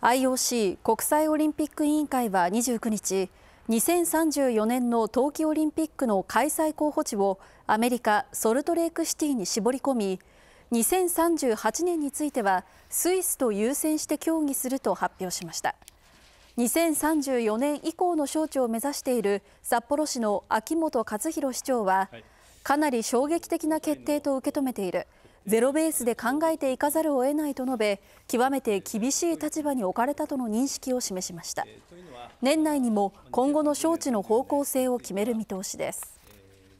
IOC= 国際オリンピック委員会は29日、2034年の冬季オリンピックの開催候補地をアメリカ・ソルトレークシティに絞り込み、2038年についてはスイスと優先して協議すると発表しました。2034年以降の招致を目指している札幌市の秋元克弘市長は、かなり衝撃的な決定と受け止めている。ゼロベースで考えていかざるを得ないと述べ、極めて厳しい立場に置かれたとの認識を示しました。年内にも今後の招致の方向性を決める見通しです。